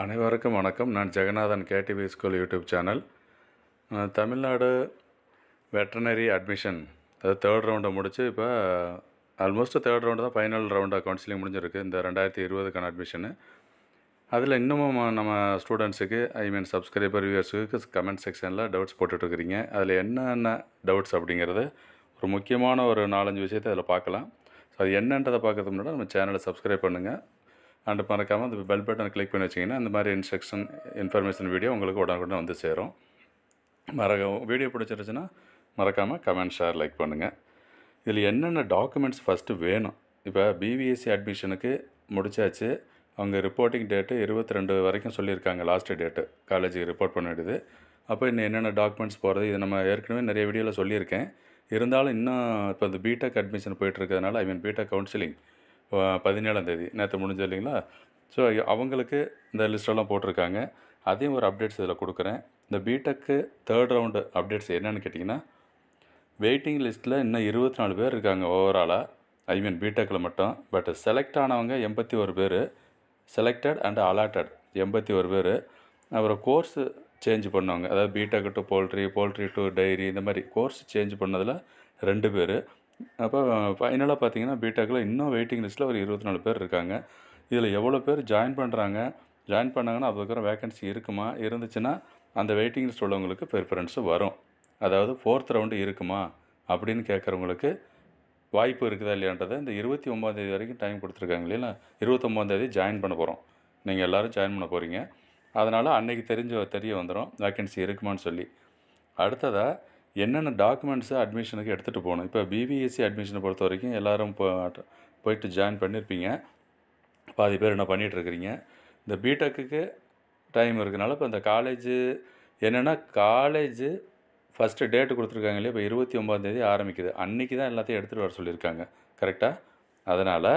அனைவருக்கும் வணக்கம் நான் Jeganathan KTV school YouTube channel Tamil Nadu veterinary admission அது தேர்ட் ரவுண்டை முடித்து இப்போ ஆல்மோஸ்ட் தேர்ட் ரவுண்டு தான் ஃபைனல் ரவுண்டாக கவுன்சிலிங் முடிஞ்சிருக்கு இந்த ரெண்டாயிரத்தி இருபதுக்கான அட்மிஷனு அதில் இன்னமும் நம்ம ஸ்டூடெண்ட்ஸுக்கு ஐ மீன் சப்ஸ்கிரைபர் வியூவர்ஸுக்கு கமெண்ட் செக்ஷனில் டவுட்ஸ் போட்டுட்ருக்கிறீங்க அதில் என்னென்ன டவுட்ஸ் அப்படிங்கிறது ஒரு முக்கியமான ஒரு நாலஞ்சு விஷயத்தை அதில் பார்க்கலாம் ஸோ அது என்னன்றதை பார்க்கறது முன்னாடி நம்ம சேனலை சப்ஸ்கிரைப் பண்ணுங்கள் அண்ட் மறக்காமல் அந்த பெல் பட்டனை கிளிக் பண்ணி வச்சிங்கன்னா அந்த மாதிரி இன்ஸ்ட்ரக்ஷன் இன்ஃபர்மேஷன் வீடியோ உங்களுக்கு உடனுக்குடன் வந்து சேரும் மறக்க வீடியோ பிடிச்சிருச்சுன்னா மறக்காமல் கமெண்ட் ஷேர் லைக் பண்ணுங்கள் இதில் என்னென்ன டாக்குமெண்ட்ஸ் ஃபஸ்ட்டு வேணும் இப்போ பிபிஎஸ்சி அட்மிஷனுக்கு முடித்தாச்சு அவங்க ரிப்போர்ட்டிங் டேட்டு இருபத்தி ரெண்டு வரைக்கும் சொல்லியிருக்காங்க லாஸ்ட்டு டேட்டு காலேஜுக்கு ரிப்போர்ட் பண்ணிடுது அப்போ இன்னும் என்னென்ன டாக்குமெண்ட்ஸ் போகிறது இது நம்ம ஏற்கனவே நிறைய வீடியோவில் சொல்லியிருக்கேன் இருந்தாலும் இன்னும் இப்போ இந்த பிடெக் அட்மிஷன் போயிட்டுருக்கிறதுனால ஐ மீன் பிடெக் கவுன்சிலிங் பதினேழாம் தேதி நேற்று முடிஞ்சது இல்லைங்களா ஸோ அவங்களுக்கு இந்த லிஸ்ட்டெல்லாம் போட்டிருக்காங்க அதையும் ஒரு அப்டேட்ஸ் இதில் கொடுக்குறேன் இந்த பிடெக்கு தேர்ட் ரவுண்டு அப்டேட்ஸ் என்னென்னு கேட்டிங்கன்னா வெயிட்டிங் லிஸ்ட்டில் இன்னும் இருபத்தி நாலு பேர் இருக்காங்க ஓவராலாக ஐ மீன் பிடெக்கில் மட்டும் பட் செலக்ட் ஆனவங்க எண்பத்தி ஒரு பேர் செலக்டட் அண்ட் அலாட்டட் எண்பத்தி ஒரு பேர் அப்புறம் கோர்ஸு சேஞ்ச் பண்ணவங்க அதாவது B Tech to poultry poultry to dairy இந்த மாதிரி கோர்ஸ் சேஞ்ச் பண்ணதில் ரெண்டு பேர் அப்போ ஃபைனலாக பார்த்தீங்கன்னா பீடெக்கில் இன்னும் வெயிட்டிங் லிஸ்ட்டில் ஒரு இருபத்தி நாலு பேர் இருக்காங்க இதில் எவ்வளோ பேர் ஜாயின் பண்ணுறாங்க ஜாயின் பண்ணாங்கன்னா அதுக்கப்புறம் வேக்கன்சி இருக்குமா இருந்துச்சுன்னா அந்த வெயிட்டிங் லிஸ்ட் உள்ளவங்களுக்கு ப்ரிஃபரன்ஸு வரும் அதாவது ஃபோர்த் ரவுண்டு இருக்குமா அப்படின்னு கேட்குறவங்களுக்கு வாய்ப்பு இருக்குதா இல்லையான்றதை இந்த இருபத்தி ஒம்பதாந்தேதி வரைக்கும் டைம் கொடுத்துருக்காங்க இல்லையா இருபத்தொம்பதாந்தேதி ஜாயின் பண்ண போகிறோம் நீங்கள் எல்லோரும் ஜாயின் பண்ண போகிறீங்க அதனால் அன்றைக்கி தெரிஞ்ச தெரிய வந்துடும் வேக்கன்சி இருக்குமான்னு சொல்லி அடுத்ததாக என்னென்ன டாக்குமெண்ட்ஸை அட்மிஷனுக்கு எடுத்துகிட்டு போகணும் இப்போ பிபிஎஸ்சி அட்மிஷனை பொறுத்த வரைக்கும் எல்லோரும் போ போயிட்டு ஜாயின் பண்ணியிருப்பீங்க பாதி பேர் என்ன பண்ணிகிட்ருக்குறீங்க இந்த பிடெக்குக்கு டைம் இருக்கனால இப்போ இந்த காலேஜு என்னென்னா காலேஜு ஃபஸ்ட்டு டேட்டு கொடுத்துருக்காங்க இல்லையா இப்போ இருபத்தி ஒம்பதாந்தேதி ஆரம்பிக்குது அன்றைக்கி தான் எல்லாத்தையும் எடுத்துகிட்டு வர சொல்லியிருக்காங்க கரெக்டாக அதனால்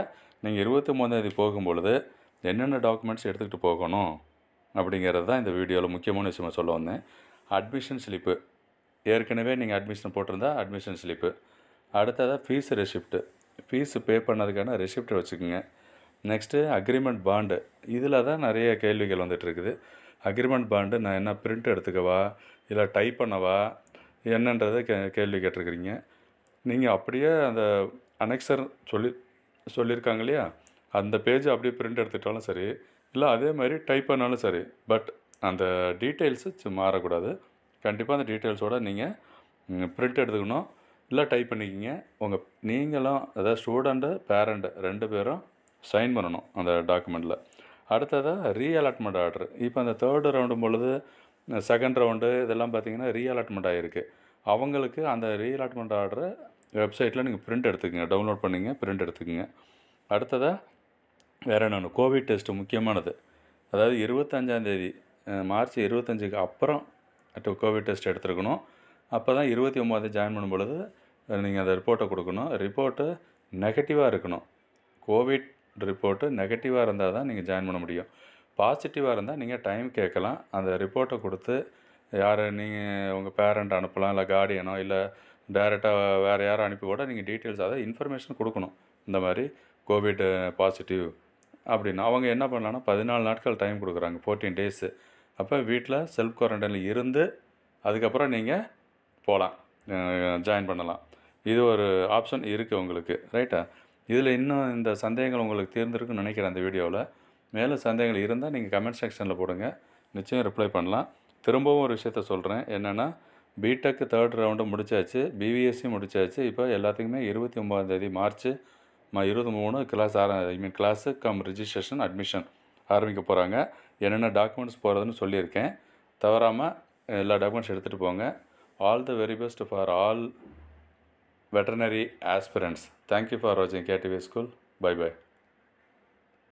நீங்கள் இருபத்தி ஒம்பதாந்தேதி போகும்பொழுது என்னென்ன டாக்குமெண்ட்ஸ் எடுத்துக்கிட்டு போகணும் அப்படிங்கிறது தான் இந்த வீடியோவில் முக்கியமான விஷயமாக சொல்ல வந்தேன் அட்மிஷன் ஸ்லிப்பு ஏற்கனவே நீங்கள் அட்மிஷன் போட்டிருந்தா அட்மிஷன் ஸ்லிப்பு அடுத்ததாக ஃபீஸ் ரெசிப்ட்டு ஃபீஸு பே பண்ணதுக்கான ரெசிப்ட் வச்சுக்கோங்க நெக்ஸ்ட்டு அக்ரிமெண்ட் பாண்டு இதில் தான் நிறைய கேள்விகள் வந்துட்டுருக்குது அக்ரிமெண்ட் பாண்டு நான் என்ன பிரிண்ட் எடுத்துக்கவா இல்லை டைப் பண்ணவா என்னன்றதை கே கேள்வி கேட்டிருக்கிறீங்க நீங்கள் அப்படியே அந்த அனெக்சர் சொல்லி சொல்லியிருக்காங்க இல்லையா அந்த பேஜ் அப்படியே பிரிண்ட் எடுத்துட்டாலும் சரி இல்லை அதே மாதிரி டைப் பண்ணாலும் சரி பட் அந்த டீட்டெயில்ஸு மாறக்கூடாது கண்டிப்பாக அந்த டீட்டெயில்ஸோடு நீங்கள் ப்ரிண்ட் எடுத்துக்கணும் இல்லை டைப் பண்ணிக்கிங்க உங்கள் நீங்களும் அதாவது ஸ்டூடெண்ட்டு பேரண்ட்டு ரெண்டு பேரும் சைன் பண்ணணும் அந்த டாக்குமெண்ட்டில் அடுத்ததாக ரீஅலாட்மெண்ட் ஆர்டர் இப்போ அந்த தேர்டு ரவுண்டும் பொழுது செகண்ட் ரவுண்டு இதெல்லாம் பார்த்தீங்கன்னா ரீஅலாட்மெண்ட் ஆகிருக்கு அவங்களுக்கு அந்த அலாட்மெண்ட் ஆர்டரை வெப்சைட்டில் நீங்கள் பிரிண்ட் எடுத்துக்கோங்க டவுன்லோட் பண்ணிங்க பிரிண்ட் எடுத்துக்கோங்க அடுத்ததாக வேறு என்னென்னு கோவிட் டெஸ்ட்டு முக்கியமானது அதாவது இருபத்தஞ்சாந்தேதி மார்ச் இருபத்தஞ்சுக்கு அப்புறம் டூ கோவிட் டெஸ்ட் எடுத்துருக்கணும் அப்போ தான் இருபத்தி ஒம்போதே ஜாயின் பண்ணும் பொழுது நீங்கள் அந்த ரிப்போர்ட்டை கொடுக்கணும் ரிப்போர்ட்டு நெகட்டிவாக இருக்கணும் கோவிட் ரிப்போர்ட்டு நெகட்டிவாக இருந்தால் தான் நீங்கள் ஜாயின் பண்ண முடியும் பாசிட்டிவாக இருந்தால் நீங்கள் டைம் கேட்கலாம் அந்த ரிப்போர்ட்டை கொடுத்து யார் நீங்கள் உங்கள் பேரண்ட் அனுப்பலாம் இல்லை கார்டியனோ இல்லை டைரெக்டாக வேறு யாரும் அனுப்பி கூட நீங்கள் டீட்டெயில்ஸ் அதாவது இன்ஃபர்மேஷன் கொடுக்கணும் இந்த மாதிரி கோவிட் பாசிட்டிவ் அப்படின்னு அவங்க என்ன பண்ணலான்னா பதினாலு நாட்கள் டைம் கொடுக்குறாங்க ஃபோர்டீன் டேஸு அப்போ வீட்டில் செல்ஃப் குவாரண்டைனில் இருந்து அதுக்கப்புறம் நீங்கள் போகலாம் ஜாயின் பண்ணலாம் இது ஒரு ஆப்ஷன் இருக்குது உங்களுக்கு ரைட்டா இதில் இன்னும் இந்த சந்தேகங்கள் உங்களுக்கு தேர்ந்திருக்குன்னு நினைக்கிறேன் அந்த வீடியோவில் மேலே சந்தேகங்கள் இருந்தால் நீங்கள் கமெண்ட் செக்ஷனில் போடுங்க நிச்சயம் ரிப்ளை பண்ணலாம் திரும்பவும் ஒரு விஷயத்த சொல்கிறேன் என்னென்னா பிடெக் தேர்ட் ரவுண்டு முடித்தாச்சு பிவிஎஸ்சி முடித்தாச்சு இப்போ எல்லாத்துக்குமே இருபத்தி ஒம்பதாந்தேதி மார்ச் இருபத்தி மூணு கிளாஸ் ஆர I mean class cum registration admission ஆரம்பிக்க போகிறாங்க என்னென்ன டாக்குமெண்ட்ஸ் போகிறதுன்னு சொல்லியிருக்கேன் தவறாமல் எல்லா டாக்குமெண்ட்ஸ் எடுத்துகிட்டு போங்க all the very best for all veterinary aspirants thank you for வாட்சிங் கேடிவி ஸ்கூல் பை பை